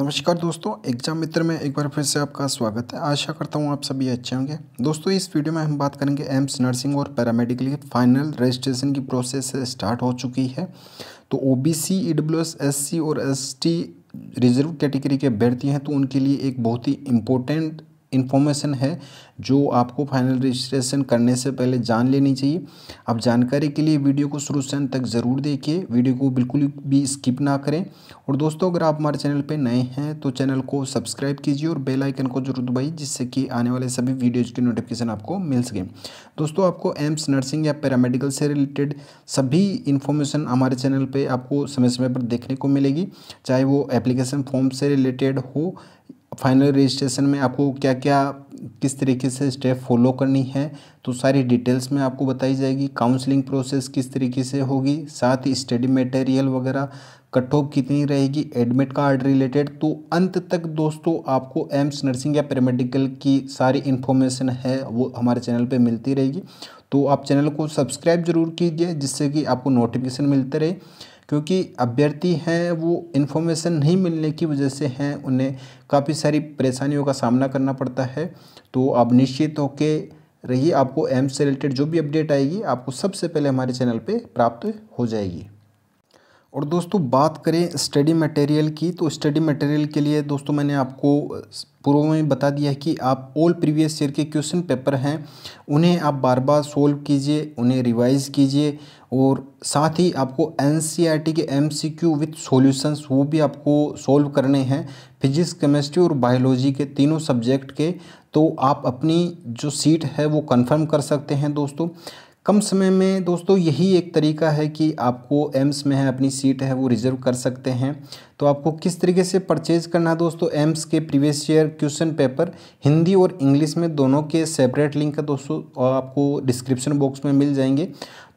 नमस्कार दोस्तों एग्जाम मित्र में एक बार फिर से आपका स्वागत है आशा करता हूँ आप सभी अच्छे होंगे दोस्तों इस वीडियो में हम बात करेंगे एम्स नर्सिंग और पैरामेडिकल के फाइनल रजिस्ट्रेशन की प्रोसेस स्टार्ट हो चुकी है तो O B C E W S S C और एस टी रिजर्व कैटेगरी के अभ्यर्थी हैं तो उनके लिए एक बहुत ही इम्पोर्टेंट इन्फॉर्मेशन है जो आपको फाइनल रजिस्ट्रेशन करने से पहले जान लेनी चाहिए आप जानकारी के लिए वीडियो को शुरू से अंत तक ज़रूर देखिए वीडियो को बिल्कुल भी स्किप ना करें और दोस्तों अगर आप हमारे चैनल पर नए हैं तो चैनल को सब्सक्राइब कीजिए और बेल आइकन को जरूर दबाइए जिससे कि आने वाले सभी वीडियोज़ की नोटिफिकेशन आपको मिल सके दोस्तों आपको एम्स नर्सिंग या पैरामेडिकल से रिलेटेड सभी इन्फॉर्मेशन हमारे चैनल पर आपको समय समय पर देखने को मिलेगी चाहे वो एप्लीकेशन फॉर्म से रिलेटेड हो फाइनल रजिस्ट्रेशन में आपको क्या क्या किस तरीके से स्टेप फॉलो करनी है तो सारी डिटेल्स में आपको बताई जाएगी काउंसलिंग प्रोसेस किस तरीके से होगी साथ ही स्टडी मटेरियल वगैरह कट ऑफ कितनी रहेगी एडमिट कार्ड रिलेटेड तो अंत तक दोस्तों आपको एम्स नर्सिंग या पैरामेडिकल की सारी इन्फॉर्मेशन है वो हमारे चैनल पे मिलती रहेगी तो आप चैनल को सब्सक्राइब जरूर कीजिए जिससे कि आपको नोटिफिकेशन मिलते रहे क्योंकि अभ्यर्थी हैं वो इन्फॉर्मेशन नहीं मिलने की वजह से हैं उन्हें काफ़ी सारी परेशानियों का सामना करना पड़ता है तो आप निश्चित होकर रहिए आपको एम्स से रिलेटेड जो भी अपडेट आएगी आपको सबसे पहले हमारे चैनल पर प्राप्त हो जाएगी और दोस्तों बात करें स्टडी मटेरियल की तो स्टडी मटेरियल के लिए दोस्तों मैंने आपको पूर्व में बता दिया है कि आप ऑल प्रीवियस ईयर के क्वेश्चन पेपर हैं उन्हें आप बार बार सोल्व कीजिए उन्हें रिवाइज कीजिए और साथ ही आपको एन e के M C Q with solutions वो भी आपको सोल्व करने हैं फिजिक्स केमिस्ट्री और बायोलॉजी के तीनों सब्जेक्ट के तो आप अपनी जो सीट है वो कन्फर्म कर सकते हैं दोस्तों कम समय में दोस्तों यही एक तरीका है कि आपको एम्स में है अपनी सीट है वो रिज़र्व कर सकते हैं तो आपको किस तरीके से परचेज करना है दोस्तों एम्स के previous year question paper Hindi और इंग्लिश में दोनों के सेपरेट लिंक है दोस्तों और आपको डिस्क्रिप्शन बॉक्स में मिल जाएंगे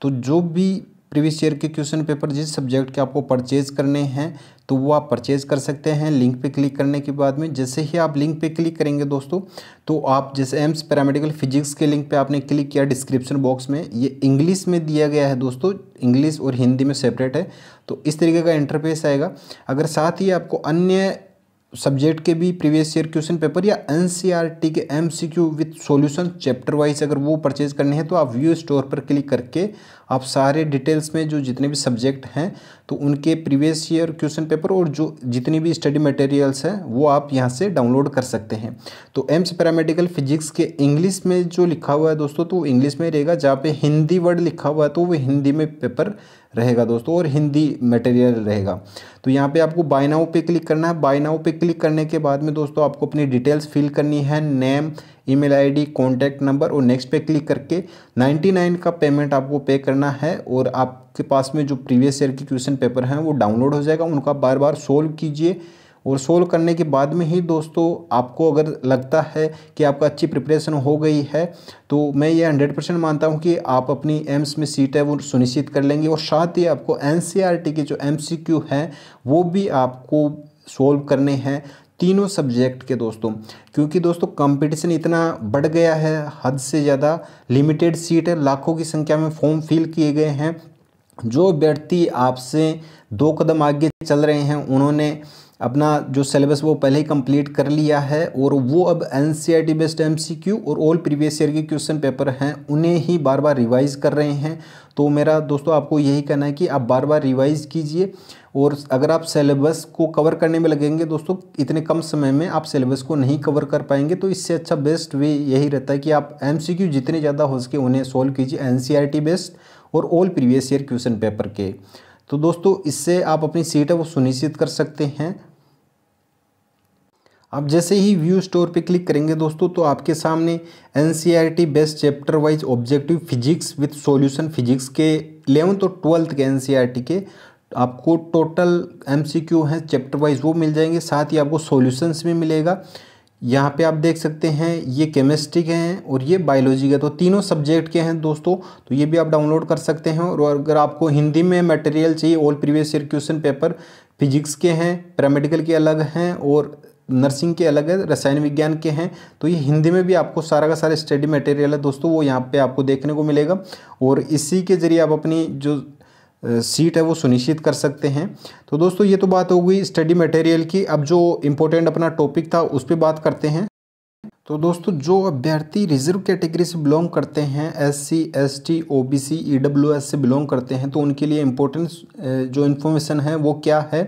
तो जो भी प्रीवियस ईयर के क्वेश्चन पेपर जिस सब्जेक्ट के आपको परचेज करने हैं तो वो आप परचेज कर सकते हैं लिंक पे क्लिक करने के बाद में जैसे ही आप लिंक पे क्लिक करेंगे दोस्तों तो आप जैसे एम्स पैरामेडिकल फिजिक्स के लिंक पे आपने क्लिक किया डिस्क्रिप्शन बॉक्स में ये इंग्लिश में दिया गया है दोस्तों इंग्लिश और हिंदी में सेपरेट है तो इस तरीके का इंटरफेस आएगा अगर साथ ही आपको अन्य सब्जेक्ट के भी प्रीवियस ईयर क्वेश्चन पेपर या एन के Q with solution chapter wise अगर वो परचेज करने हैं तो आप व्यू स्टोर पर क्लिक करके आप सारे डिटेल्स में जो जितने भी सब्जेक्ट हैं तो उनके प्रीवियस ईयर क्वेश्चन पेपर और जो जितनी भी स्टडी मटेरियल्स हैं वो आप यहाँ से डाउनलोड कर सकते हैं तो एम्स पैरामेडिकल फिजिक्स के इंग्लिश में जो लिखा हुआ है दोस्तों तो वो इंग्लिश में रहेगा जहाँ पे हिंदी वर्ड लिखा हुआ है तो वो हिंदी में पेपर रहेगा दोस्तों और हिंदी मटेरियल रहेगा तो यहाँ पे आपको बाय नाउ पे क्लिक करना है बाय नाउ पे क्लिक करने के बाद में दोस्तों आपको अपनी डिटेल्स फिल करनी है name email ID contact number और नेक्स्ट पे क्लिक करके 99 का पेमेंट आपको पे करना है और आपके पास में जो प्रीवियस ईयर के क्वेश्चन पेपर हैं वो डाउनलोड हो जाएगा उनका बार बार सोल्व कीजिए और सोल्व करने के बाद में ही दोस्तों आपको अगर लगता है कि आपका अच्छी प्रिपरेशन हो गई है तो मैं ये हंड्रेड परसेंट मानता हूँ कि आप अपनी एम्स में सीट है वो सुनिश्चित कर लेंगे और साथ ही आपको एन के जो एम हैं वो भी आपको सोल्व करने हैं तीनों सब्जेक्ट के दोस्तों क्योंकि दोस्तों कंपटीशन इतना बढ़ गया है हद से ज़्यादा लिमिटेड सीट है लाखों की संख्या में फॉर्म फिल किए गए हैं जो व्यक्ति आपसे दो कदम आगे चल रहे हैं उन्होंने अपना जो सिलेबस वो पहले ही कंप्लीट कर लिया है और वो अब N C I T based M C Q और ऑल प्रीवियस ईयर के क्वेश्चन पेपर हैं उन्हें ही बार बार रिवाइज़ कर रहे हैं तो मेरा दोस्तों आपको यही कहना है कि आप बार बार रिवाइज़ कीजिए और अगर आप सिलेबस को कवर करने में लगेंगे दोस्तों इतने कम समय में आप सिलेबस को नहीं कवर कर पाएंगे तो इससे अच्छा बेस्ट वे यही रहता है कि आप एम जितने ज़्यादा हो सके उन्हें सोल्व कीजिए एन बेस्ड e और all previous year question paper के तो दोस्तों इससे आप अपनी सीट है वो सुनिश्चित कर सकते हैं आप जैसे ही व्यू स्टोर पे क्लिक करेंगे दोस्तों तो आपके सामने N based chapter wise objective physics with solution physics के इलेवंथ और ट्वेल्थ के एन e के आपको टोटल एमसीक्यू हैं चैप्टर वाइज वो मिल जाएंगे साथ ही आपको सॉल्यूशंस भी मिलेगा यहाँ पे आप देख सकते हैं ये केमिस्ट्री के हैं और ये बायोलॉजी के तो तीनों सब्जेक्ट के हैं दोस्तों तो ये भी आप डाउनलोड कर सकते हैं और अगर आपको हिंदी में मटेरियल चाहिए all previous year question paper physics के हैं पैरामेडिकल के अलग हैं और नर्सिंग के अलग है रसायन विज्ञान के हैं तो ये हिंदी में भी आपको सारा का सारा स्टडी मटेरियल है दोस्तों वो यहाँ पे आपको देखने को मिलेगा और इसी के ज़रिए आप अपनी जो सीट है वो सुनिश्चित कर सकते हैं तो दोस्तों ये तो बात हो गई स्टडी मटेरियल की अब जो इम्पोर्टेंट अपना टॉपिक था उस पर बात करते हैं तो दोस्तों जो अभ्यर्थी रिजर्व कैटेगरी से बिलोंग करते हैं S C S T O B C E W S से बिलोंग करते हैं तो उनके लिए इम्पोर्टेंस जो इन्फॉर्मेशन है वो क्या है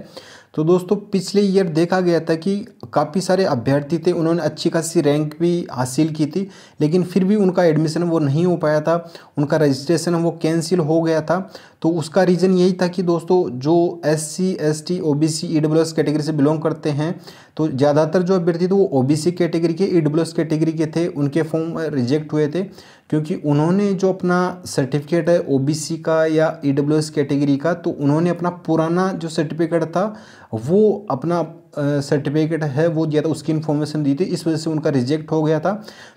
तो दोस्तों पिछले ईयर देखा गया था कि काफ़ी सारे अभ्यर्थी थे उन्होंने अच्छी खासी रैंक भी हासिल की थी लेकिन फिर भी उनका एडमिशन वो नहीं हो पाया था उनका रजिस्ट्रेशन वो कैंसिल हो गया था तो उसका रीज़न यही था कि दोस्तों जो S C S T O B C E W S category से बिलोंग करते हैं तो ज़्यादातर जो अभ्यर्थी थे वो ओ बी सी कैटेगरी के ई डब्ल्यू एस कैटेगरी के थे उनके फॉर्म रिजेक्ट हुए थे क्योंकि उन्होंने जो अपना सर्टिफिकेट है ओबीसी का या ई कैटेगरी का तो उन्होंने अपना पुराना जो सर्टिफिकेट था वो अपना सर्टिफिकेट है वो दिया था उसकी इन्फॉर्मेशन दी थी इस वजह से उनका रिजेक्ट हो गया था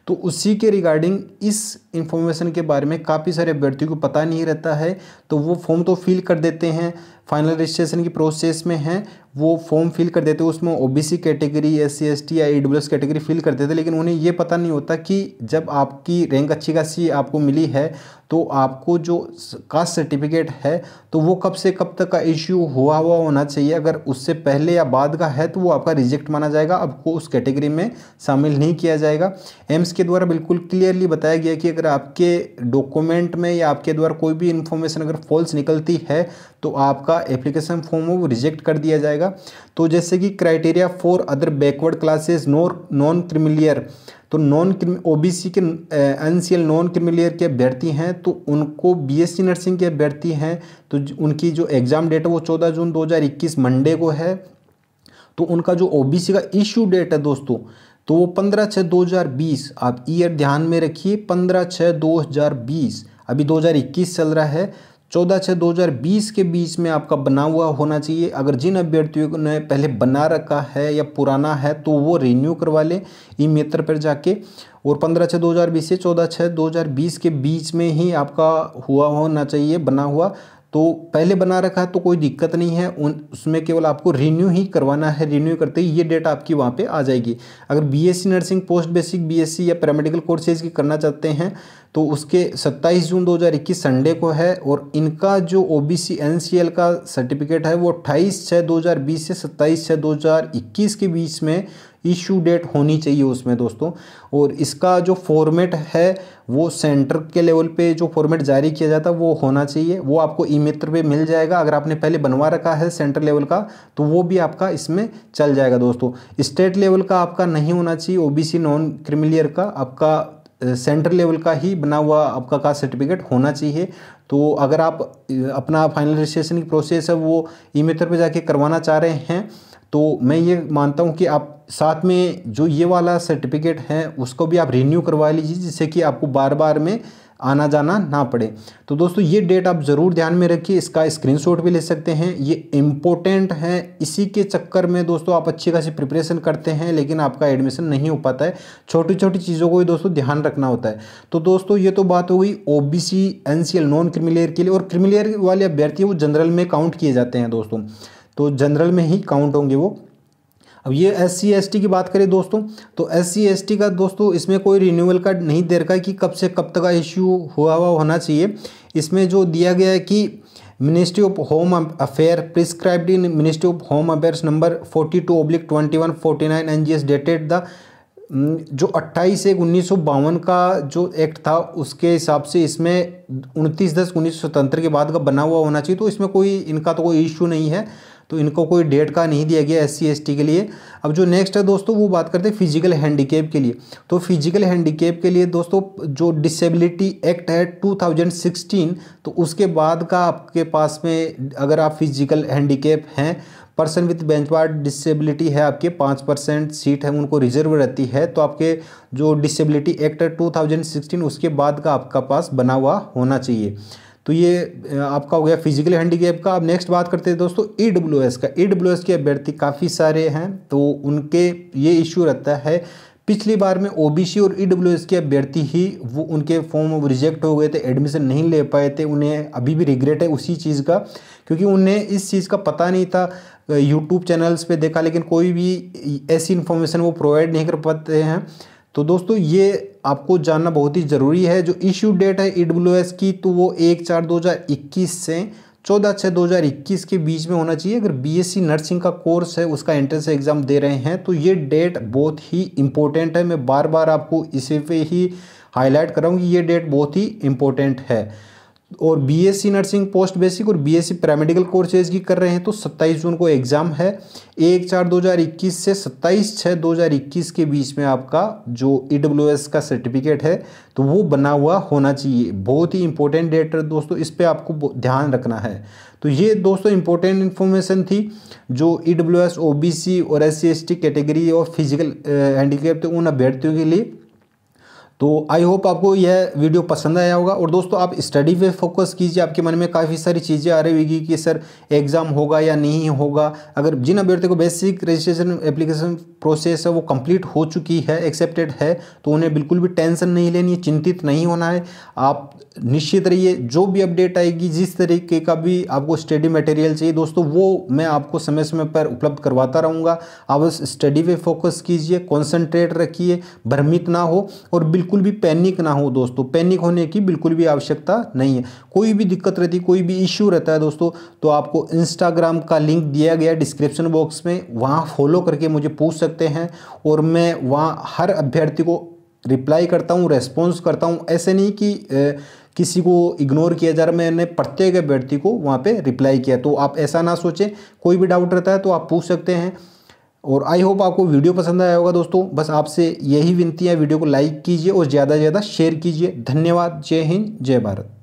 तो उसी के रिगार्डिंग इस इंफॉर्मेशन के बारे में काफ़ी सारे अभ्यर्थियों को पता नहीं रहता है तो वो फॉर्म तो फिल कर देते हैं फाइनल रजिस्ट्रेशन की प्रोसेस में हैं वो फॉर्म फिल कर देते हैं उसमें OBC category S C S T या ई कैटेगरी फिल कर देते लेकिन उन्हें ये पता नहीं होता कि जब आपकी रैंक अच्छी खासी आपको मिली है तो आपको जो कास्ट सर्टिफिकेट है तो वो कब से कब तक का इश्यू हुआ हुआ होना चाहिए अगर उससे पहले या बाद का है तो वो आपका रिजेक्ट माना जाएगा आपको उस कैटेगरी में शामिल नहीं किया जाएगा एम्स इसके द्वारा बिल्कुल क्लियरली बताया गया कि अगर आपके डॉक्यूमेंट में या आपके द्वारा कोई भी इन्फॉर्मेशन अगर फॉल्स निकलती है तो आपका एप्लीकेशन फॉर्म वो रिजेक्ट कर दिया जाएगा तो जैसे कि criteria for other backward classes nor non creamy layer तो नॉन ओ बी सी के N C L non creamy layer के अभ्यर्थी हैं तो उनको बी एस सी नर्सिंग के अभ्यर्थी हैं तो उनकी जो एग्ज़ाम डेट है वो चौदह जून दो हज़ार इक्कीस मंडे को है तो उनका जो ओ बी सी का इश्यू डेट है दोस्तों तो वो पंद्रह छः दो हज़ार बीस आप ईयर ध्यान में रखिए पंद्रह छः दो हज़ार बीस अभी दो हज़ार इक्कीस चल रहा है चौदह छः दो हज़ार बीस के बीच में आपका बना हुआ होना चाहिए अगर जिन अभ्यर्थियों ने पहले बना रखा है या पुराना है तो वो रिन्यू करवा लें ई मित्र पर जाके और पंद्रह छः दो हज़ार बीस से चौदह छः दो हज़ार बीस के बीच में ही आपका हुआ होना चाहिए बना हुआ तो पहले बना रखा है तो कोई दिक्कत नहीं है उन उसमें केवल आपको रिन्यू ही करवाना है रिन्यू करते ही ये डेट आपकी वहाँ पे आ जाएगी अगर BSc nursing post basic BSc या पैरामेडिकल कोर्सेज की करना चाहते हैं तो उसके 27 जून 2021 संडे को है और इनका जो ओ बी का सर्टिफिकेट है वो अट्ठाईस छः दो से सत्ताईस छः दो के बीच में इशू डेट होनी चाहिए उसमें दोस्तों और इसका जो फॉर्मेट है वो सेंटर के लेवल पे जो फॉर्मेट जारी किया जाता है वो होना चाहिए वो आपको ई मित्र पर मिल जाएगा अगर आपने पहले बनवा रखा है सेंटर लेवल का तो वो भी आपका इसमें चल जाएगा दोस्तों स्टेट लेवल का आपका नहीं होना चाहिए ओबीसी नॉन क्रिमिलियर का आपका सेंटर लेवल का ही बना हुआ आपका कास्ट सर्टिफिकेट होना चाहिए तो अगर आप अपना फाइनल रजिस्ट्रेशन की प्रोसेस है वो ई मित्र पर जाके करवाना चाह रहे हैं तो मैं ये मानता हूँ कि आप साथ में जो ये वाला सर्टिफिकेट है उसको भी आप रिन्यू करवा लीजिए जिससे कि आपको बार बार में आना जाना ना पड़े तो दोस्तों ये डेट आप ज़रूर ध्यान में रखिए इसका स्क्रीनशॉट भी ले सकते हैं ये इम्पोर्टेंट है इसी के चक्कर में दोस्तों आप अच्छी खासी प्रिपरेशन करते हैं लेकिन आपका एडमिशन नहीं हो पाता है छोटी छोटी चीज़ों को भी दोस्तों ध्यान रखना होता है तो दोस्तों ये तो बात हो गई O B C N C L non creamy layer के लिए और क्रिमिलेयर वाले अभ्यर्थी वो जनरल में काउंट किए जाते हैं दोस्तों तो जनरल में ही काउंट होंगे वो अब ये एस सी एस की बात करें दोस्तों तो एस सी एस का दोस्तों इसमें कोई रिन्यूअल का नहीं दे रखा है कि कब से कब तक का इश्यू हुआ हुआ होना चाहिए इसमें जो दिया गया है कि ministry of home affair prescribed in ministry of home affairs number forty two oblique twenty one forty nine N G S dated the जो अट्ठाईस एक उन्नीस का जो एक्ट था उसके हिसाब से इसमें उनतीस दस उन्नीस के बाद का बना हुआ होना चाहिए तो इसमें कोई इनका तो कोई इश्यू नहीं है तो इनको कोई डेट का नहीं दिया गया एस सी के लिए अब जो नेक्स्ट है दोस्तों वो बात करते हैं फिजिकल हैंडीकेप के लिए तो फिजिकल हैंडीकेप के लिए दोस्तों जो डिसेबिलिटी एक्ट है 2016 तो उसके बाद का आपके पास में अगर आप फिजिकल हैंडीकेप हैं पर्सन विथ बेंचमार्क डिसेबिलिटी है आपके पाँच परसेंट सीट है उनको रिजर्व रहती है तो आपके जो डिसेबिलिटी एक्ट है 2016 उसके बाद का आपका पास बना हुआ होना चाहिए तो ये आपका हो गया फिजिकल हैंडीकेप का अब नेक्स्ट बात करते हैं दोस्तों ई डब्ल्यू एस का ई डब्ल्यू एस के अभ्यर्थी काफ़ी सारे हैं तो उनके ये इश्यू रहता है पिछली बार में ओबीसी और ई डब्ल्यू एस के अभ्यर्थी ही वो उनके फॉर्म रिजेक्ट हो गए थे एडमिशन नहीं ले पाए थे उन्हें अभी भी रिग्रेट है उसी चीज़ का क्योंकि उन्हें इस चीज़ का पता नहीं था यूट्यूब चैनल्स पे देखा लेकिन कोई भी ऐसी इन्फॉर्मेशन वो प्रोवाइड नहीं कर पाते हैं तो दोस्तों ये आपको जानना बहुत ही ज़रूरी है जो इश्यू डेट है ई की तो वो एक चार दो से चौदह छः दो हज़ार इक्कीस के बीच में होना चाहिए अगर बीएससी नर्सिंग का कोर्स है उसका एंट्रेंस एग्ज़ाम दे रहे हैं तो ये डेट बहुत ही इम्पोर्टेंट है मैं बार बार आपको इसी पर ही हाईलाइट कर रहा हूँ कि ये डेट बहुत ही इम्पोर्टेंट है और बीएससी नर्सिंग पोस्ट बेसिक और बीएससी पैरामेडिकल कोर्सेज की कर रहे हैं तो 27 जून को एग्ज़ाम है एक चार 2021 से 27 छः 2021 के बीच में आपका जो ई e का सर्टिफिकेट है तो वो बना हुआ होना चाहिए बहुत ही इंपॉर्टेंट डेट है दोस्तों इस पर आपको ध्यान रखना है तो ये दोस्तों इंपॉर्टेंट इन्फॉर्मेशन थी जो E W S O B C और S C S T category और फिजिकल हैंडीकेप थे उन अभ्यर्थियों के लिए तो आई होप आपको यह वीडियो पसंद आया होगा और दोस्तों आप स्टडी पे फोकस कीजिए आपके मन में काफ़ी सारी चीज़ें आ रही होगी कि सर एग्ज़ाम होगा या नहीं होगा अगर जिन अभ्यर्थियों को बेसिक रजिस्ट्रेशन एप्लीकेशन प्रोसेस है वो कंप्लीट हो चुकी है एक्सेप्टेड है तो उन्हें बिल्कुल भी टेंशन नहीं लेनी है चिंतित नहीं होना है आप निश्चित रहिए जो भी अपडेट आएगी जिस तरीके का भी आपको स्टडी मटेरियल चाहिए दोस्तों वो मैं आपको समय समय पर उपलब्ध करवाता रहूँगा आप स्टडी पर फोकस कीजिए कॉन्सेंट्रेट रखिए भ्रमित ना हो और बिल्कुल बिल्कुल भी पैनिक ना हो दोस्तों पैनिक होने की बिल्कुल भी आवश्यकता नहीं है कोई भी दिक्कत रहती कोई भी इश्यू रहता है दोस्तों तो आपको इंस्टाग्राम का लिंक दिया गया डिस्क्रिप्शन बॉक्स में वहाँ फॉलो करके मुझे पूछ सकते हैं और मैं वहाँ हर अभ्यर्थी को रिप्लाई करता हूँ रेस्पॉन्स करता हूँ ऐसे नहीं कि ए, किसी को इग्नोर किया जा रहा मैंने प्रत्येक अभ्यर्थी को वहाँ पे रिप्लाई किया तो आप ऐसा ना सोचें कोई भी डाउट रहता है तो आप पूछ सकते हैं और आई होप आपको वीडियो पसंद आया होगा दोस्तों बस आपसे यही विनती है वीडियो को लाइक कीजिए और ज़्यादा से ज़्यादा शेयर कीजिए धन्यवाद जय हिंद जय भारत